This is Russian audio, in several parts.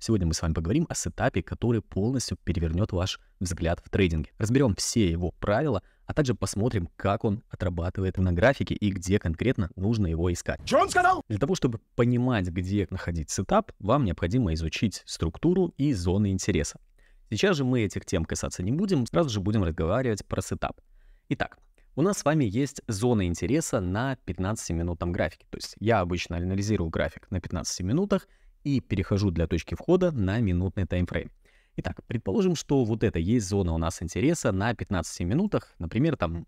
Сегодня мы с вами поговорим о сетапе, который полностью перевернет ваш взгляд в трейдинге. Разберем все его правила, а также посмотрим, как он отрабатывает на графике и где конкретно нужно его искать. Что он сказал? Для того, чтобы понимать, где находить сетап, вам необходимо изучить структуру и зоны интереса. Сейчас же мы этих тем касаться не будем, сразу же будем разговаривать про сетап. Итак, у нас с вами есть зона интереса на 15-минутном графике. То есть я обычно анализирую график на 15 минутах и перехожу для точки входа на минутный таймфрейм. Итак, предположим, что вот это есть зона у нас интереса на 15 минутах, например, там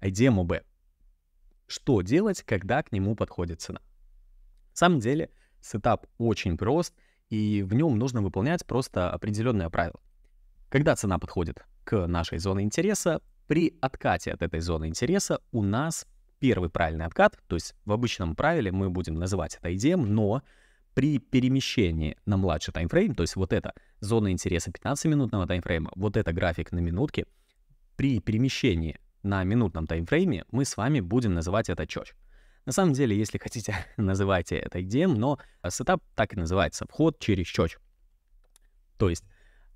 IDMOB. Что делать, когда к нему подходит цена? В самом деле, сетап очень прост, и в нем нужно выполнять просто определенное правило. Когда цена подходит к нашей зоне интереса, при откате от этой зоны интереса у нас первый правильный откат, то есть в обычном правиле мы будем называть это IDM, но при перемещении на младший таймфрейм, то есть вот эта зона интереса 15-минутного таймфрейма, вот это график на минутке, при перемещении на минутном таймфрейме мы с вами будем называть это чёч. На самом деле, если хотите, называйте это IDM, эм, но сетап так и называется, вход через чёч. То есть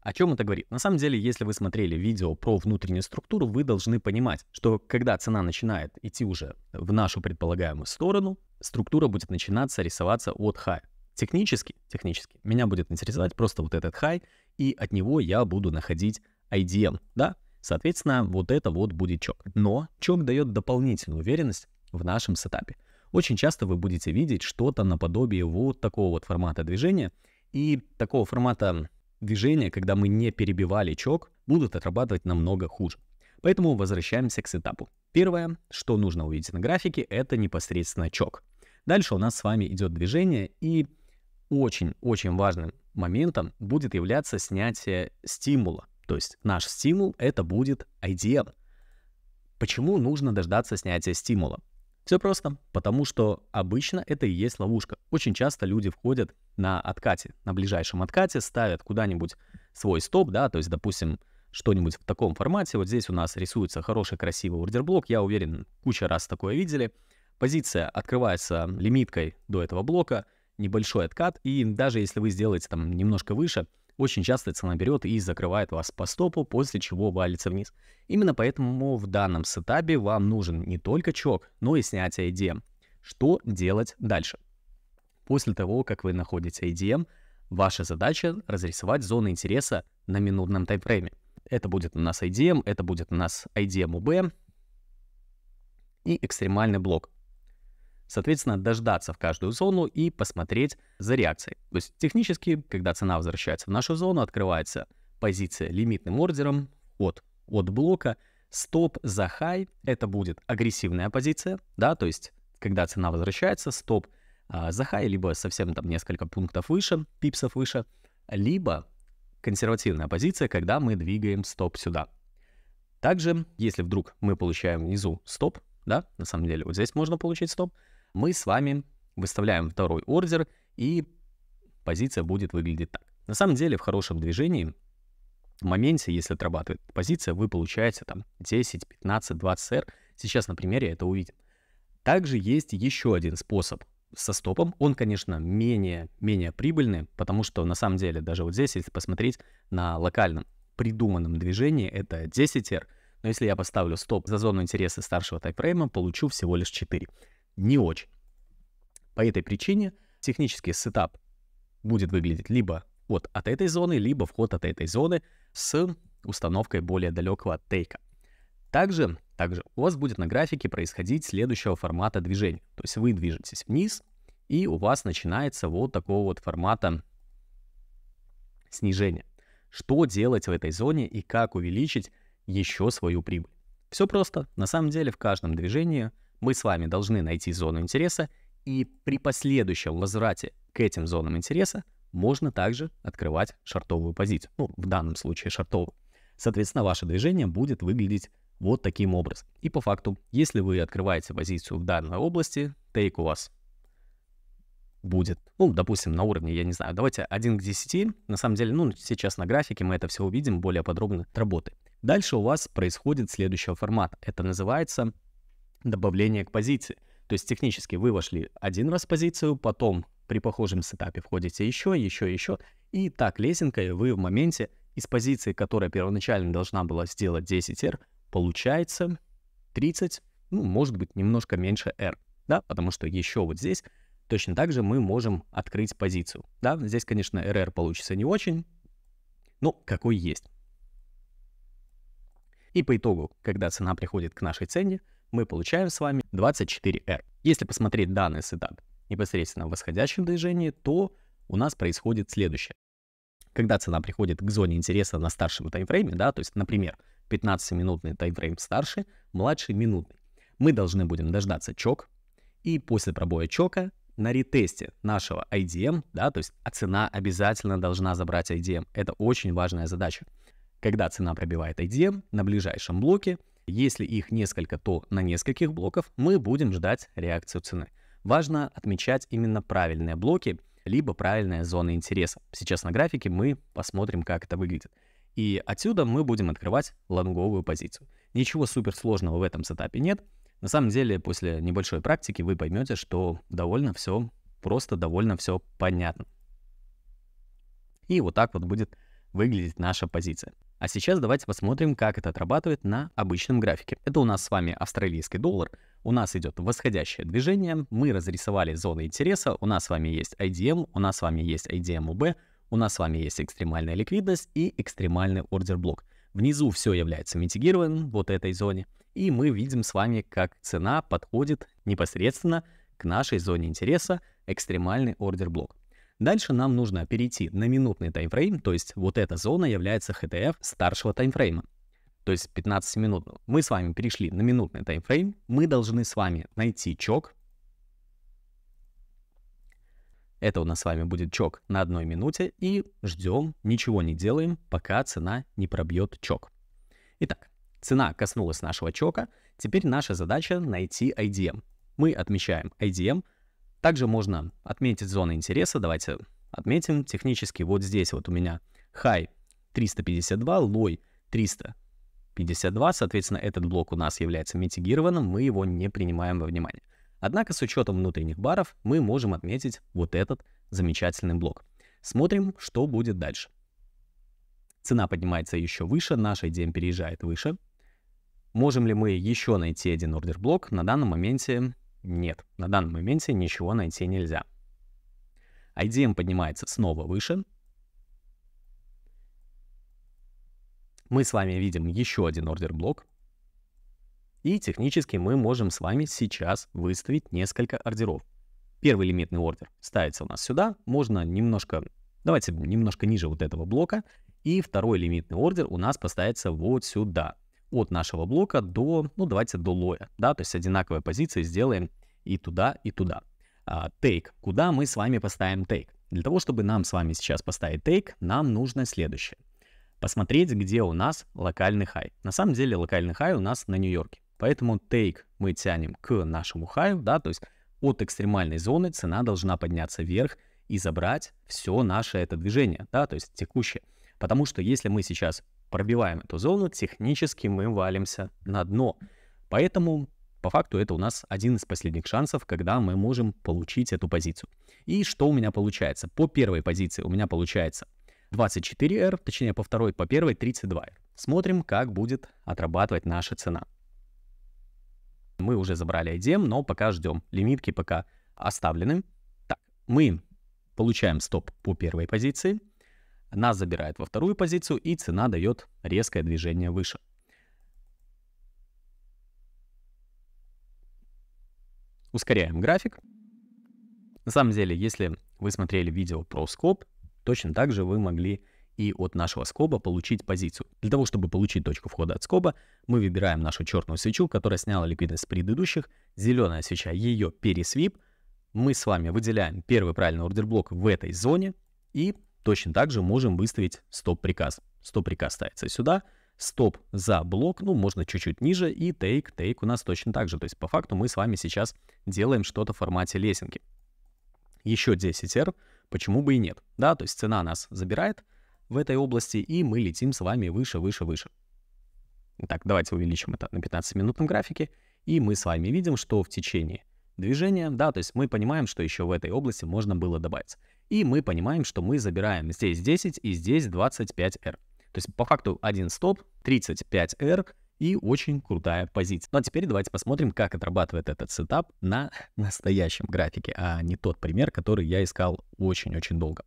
о чем это говорит? На самом деле, если вы смотрели видео про внутреннюю структуру, вы должны понимать, что когда цена начинает идти уже в нашу предполагаемую сторону, структура будет начинаться рисоваться от high. Технически, технически, меня будет интересовать просто вот этот хай, и от него я буду находить IDM, да? Соответственно, вот это вот будет чок. Но чок дает дополнительную уверенность в нашем сетапе. Очень часто вы будете видеть что-то наподобие вот такого вот формата движения, и такого формата движения, когда мы не перебивали чок, будут отрабатывать намного хуже. Поэтому возвращаемся к сетапу. Первое, что нужно увидеть на графике, это непосредственно чок. Дальше у нас с вами идет движение, и очень-очень важным моментом будет являться снятие стимула. То есть наш стимул — это будет IDM. Почему нужно дождаться снятия стимула? Все просто, потому что обычно это и есть ловушка. Очень часто люди входят на откате, на ближайшем откате, ставят куда-нибудь свой стоп, да, то есть, допустим, что-нибудь в таком формате. Вот здесь у нас рисуется хороший, красивый ордерблок. Я уверен, куча раз такое видели. Позиция открывается лимиткой до этого блока — небольшой откат, и даже если вы сделаете там немножко выше, очень часто цена берет и закрывает вас по стопу, после чего валится вниз. Именно поэтому в данном сетапе вам нужен не только чок, но и снятие IDM. Эм. Что делать дальше? После того, как вы находите IDM, эм, ваша задача разрисовать зоны интереса на минутном таймфрейме. Это будет у нас IDM, эм, это будет у нас IDM UB и экстремальный блок. Соответственно, дождаться в каждую зону и посмотреть за реакцией. То есть технически, когда цена возвращается в нашу зону, открывается позиция лимитным ордером от, от блока. Стоп за хай — это будет агрессивная позиция, да, то есть когда цена возвращается, стоп а, за хай, либо совсем там несколько пунктов выше, пипсов выше, либо консервативная позиция, когда мы двигаем стоп сюда. Также, если вдруг мы получаем внизу стоп, да, на самом деле вот здесь можно получить стоп — мы с вами выставляем второй ордер, и позиция будет выглядеть так. На самом деле в хорошем движении, в моменте, если отрабатывает позиция, вы получаете там 10, 15, 20 R. Сейчас на примере это увидим. Также есть еще один способ со стопом. Он, конечно, менее, менее прибыльный, потому что на самом деле даже вот здесь, если посмотреть на локальном придуманном движении, это 10R. Но если я поставлю стоп за зону интереса старшего тайфрейма, получу всего лишь 4 не очень. По этой причине технический сетап будет выглядеть либо вот от этой зоны, либо вход от этой зоны с установкой более далекого тейка. Также, также у вас будет на графике происходить следующего формата движения. То есть вы движетесь вниз, и у вас начинается вот такого вот формата снижения. Что делать в этой зоне и как увеличить еще свою прибыль? Все просто. На самом деле в каждом движении мы с вами должны найти зону интереса, и при последующем возврате к этим зонам интереса можно также открывать шортовую позицию. Ну, в данном случае шортовую. Соответственно, ваше движение будет выглядеть вот таким образом. И по факту, если вы открываете позицию в данной области, тейк у вас будет, ну, допустим, на уровне, я не знаю, давайте 1 к 10. На самом деле, ну, сейчас на графике мы это все увидим более подробно от работы. Дальше у вас происходит следующий формат. Это называется добавление к позиции. То есть технически вы вошли один раз в позицию, потом при похожем сетапе входите еще, еще, еще. И так лесенкой вы в моменте из позиции, которая первоначально должна была сделать 10 R, получается 30, ну, может быть, немножко меньше R, да, потому что еще вот здесь точно так же мы можем открыть позицию, да. Здесь, конечно, RR получится не очень, но какой есть. И по итогу, когда цена приходит к нашей цене, мы получаем с вами 24R. Если посмотреть данный сетап непосредственно в восходящем движении, то у нас происходит следующее. Когда цена приходит к зоне интереса на старшем таймфрейме, да, то есть, например, 15-минутный таймфрейм старше, младший минутный, мы должны будем дождаться чок, и после пробоя чока на ретесте нашего IDM, эм, да, то есть а цена обязательно должна забрать IDM. Эм. Это очень важная задача. Когда цена пробивает IDM эм на ближайшем блоке, если их несколько, то на нескольких блоков мы будем ждать реакцию цены. Важно отмечать именно правильные блоки, либо правильные зоны интереса. Сейчас на графике мы посмотрим, как это выглядит. И отсюда мы будем открывать лонговую позицию. Ничего суперсложного в этом сетапе нет. На самом деле, после небольшой практики вы поймете, что довольно все просто, довольно все понятно. И вот так вот будет выглядеть наша позиция. А сейчас давайте посмотрим, как это отрабатывает на обычном графике. Это у нас с вами австралийский доллар, у нас идет восходящее движение, мы разрисовали зоны интереса, у нас с вами есть IDM, у нас с вами есть IDM-UB, у нас с вами есть экстремальная ликвидность и экстремальный ордер-блок. Внизу все является митигированным, вот этой зоне, и мы видим с вами, как цена подходит непосредственно к нашей зоне интереса, экстремальный ордер-блок. Дальше нам нужно перейти на минутный таймфрейм, то есть вот эта зона является HTF старшего таймфрейма, то есть 15 минут. Мы с вами перешли на минутный таймфрейм, мы должны с вами найти чок. Это у нас с вами будет чок на одной минуте и ждем, ничего не делаем, пока цена не пробьет чок. Итак, цена коснулась нашего чока, теперь наша задача найти IDM. Мы отмечаем IDM, также можно отметить зоны интереса. Давайте отметим технически. Вот здесь вот у меня high 352, low 352. Соответственно, этот блок у нас является митигированным, мы его не принимаем во внимание. Однако с учетом внутренних баров мы можем отметить вот этот замечательный блок. Смотрим, что будет дальше. Цена поднимается еще выше, наш IDM переезжает выше. Можем ли мы еще найти один ордер блок? На данном моменте нет, на данном моменте ничего найти нельзя. IDM поднимается снова выше. Мы с вами видим еще один ордер-блок. И технически мы можем с вами сейчас выставить несколько ордеров. Первый лимитный ордер ставится у нас сюда. Можно немножко, давайте немножко ниже вот этого блока. И второй лимитный ордер у нас поставится вот сюда от нашего блока до, ну давайте до лоя, да, то есть одинаковые позиции сделаем и туда, и туда. Тейк. А, uh, Куда мы с вами поставим тейк? Для того, чтобы нам с вами сейчас поставить тейк, нам нужно следующее. Посмотреть, где у нас локальный хай. На самом деле локальный хай у нас на Нью-Йорке. Поэтому тейк мы тянем к нашему хаю, да, то есть от экстремальной зоны цена должна подняться вверх и забрать все наше это движение, да, то есть текущее. Потому что если мы сейчас пробиваем эту зону, технически мы валимся на дно. Поэтому, по факту, это у нас один из последних шансов, когда мы можем получить эту позицию. И что у меня получается? По первой позиции у меня получается 24R, точнее по второй, по первой 32R. Смотрим, как будет отрабатывать наша цена. Мы уже забрали IDM, но пока ждем. Лимитки пока оставлены. Так, мы получаем стоп по первой позиции. Нас забирает во вторую позицию, и цена дает резкое движение выше. Ускоряем график. На самом деле, если вы смотрели видео про скоб, точно так же вы могли и от нашего скоба получить позицию. Для того, чтобы получить точку входа от скоба, мы выбираем нашу черную свечу, которая сняла ликвидность предыдущих, зеленая свеча ее пересвип, мы с вами выделяем первый правильный ордер блок в этой зоне и Точно так же можем выставить стоп-приказ. Стоп-приказ ставится сюда, стоп за блок, ну, можно чуть-чуть ниже, и take, take у нас точно так же. То есть, по факту, мы с вами сейчас делаем что-то в формате лесенки. Еще 10 R, почему бы и нет, да, то есть цена нас забирает в этой области, и мы летим с вами выше, выше, выше. Так, давайте увеличим это на 15-минутном графике, и мы с вами видим, что в течение движения, да, то есть мы понимаем, что еще в этой области можно было добавить. И мы понимаем, что мы забираем здесь 10 и здесь 25R. То есть по факту один стоп, 35R и очень крутая позиция. Ну а теперь давайте посмотрим, как отрабатывает этот сетап на настоящем графике, а не тот пример, который я искал очень-очень долго.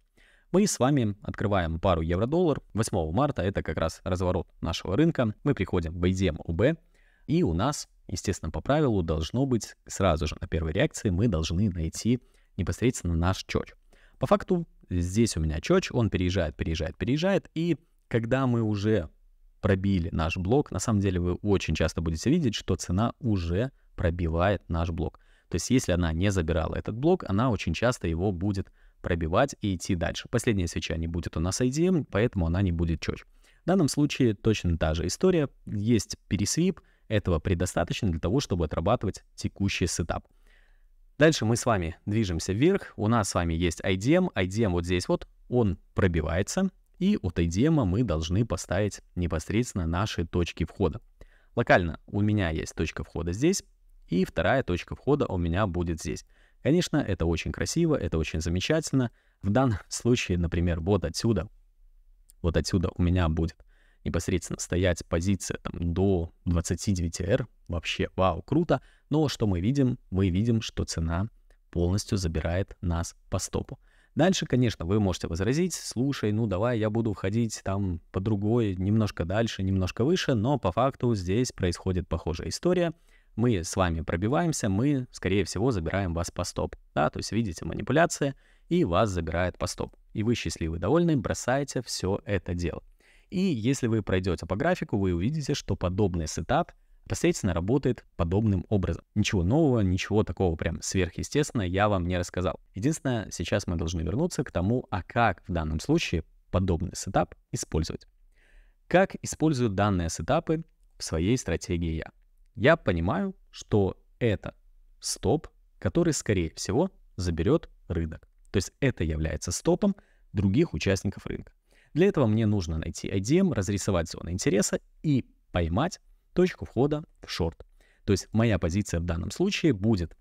Мы с вами открываем пару евро-доллар. 8 марта это как раз разворот нашего рынка. Мы приходим в IDM UB, эм и у нас, естественно, по правилу должно быть сразу же на первой реакции мы должны найти непосредственно наш чеч. По факту здесь у меня чоч, он переезжает, переезжает, переезжает, и когда мы уже пробили наш блок, на самом деле вы очень часто будете видеть, что цена уже пробивает наш блок. То есть если она не забирала этот блок, она очень часто его будет пробивать и идти дальше. Последняя свеча не будет у нас IDM, поэтому она не будет чёче. В данном случае точно та же история. Есть пересвип, этого предостаточно для того, чтобы отрабатывать текущий сетап. Дальше мы с вами движемся вверх. У нас с вами есть IDM. IDM вот здесь вот, он пробивается. И от IDM мы должны поставить непосредственно наши точки входа. Локально у меня есть точка входа здесь. И вторая точка входа у меня будет здесь. Конечно, это очень красиво, это очень замечательно. В данном случае, например, вот отсюда. Вот отсюда у меня будет непосредственно стоять позиция там, до 29 R, вообще вау, круто. Но что мы видим? Мы видим, что цена полностью забирает нас по стопу. Дальше, конечно, вы можете возразить, слушай, ну давай я буду входить там по другой, немножко дальше, немножко выше, но по факту здесь происходит похожая история. Мы с вами пробиваемся, мы, скорее всего, забираем вас по стоп. Да, то есть видите манипуляция и вас забирает по стоп. И вы счастливы, довольны, бросаете все это дело. И если вы пройдете по графику, вы увидите, что подобный сетап непосредственно работает подобным образом. Ничего нового, ничего такого прям сверхъестественного я вам не рассказал. Единственное, сейчас мы должны вернуться к тому, а как в данном случае подобный сетап использовать. Как использую данные сетапы в своей стратегии я? Я понимаю, что это стоп, который, скорее всего, заберет рынок. То есть это является стопом других участников рынка. Для этого мне нужно найти IDM, разрисовать зоны интереса и поймать точку входа в шорт. То есть моя позиция в данном случае будет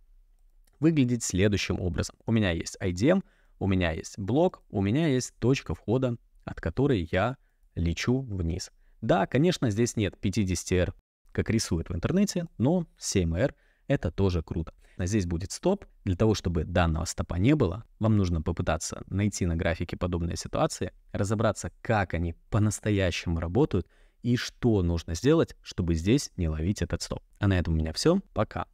выглядеть следующим образом. У меня есть IDM, у меня есть блок, у меня есть точка входа, от которой я лечу вниз. Да, конечно, здесь нет 50R, как рисуют в интернете, но 7R — это тоже круто. Здесь будет стоп. Для того, чтобы данного стопа не было, вам нужно попытаться найти на графике подобные ситуации, разобраться, как они по-настоящему работают и что нужно сделать, чтобы здесь не ловить этот стоп. А на этом у меня все. Пока.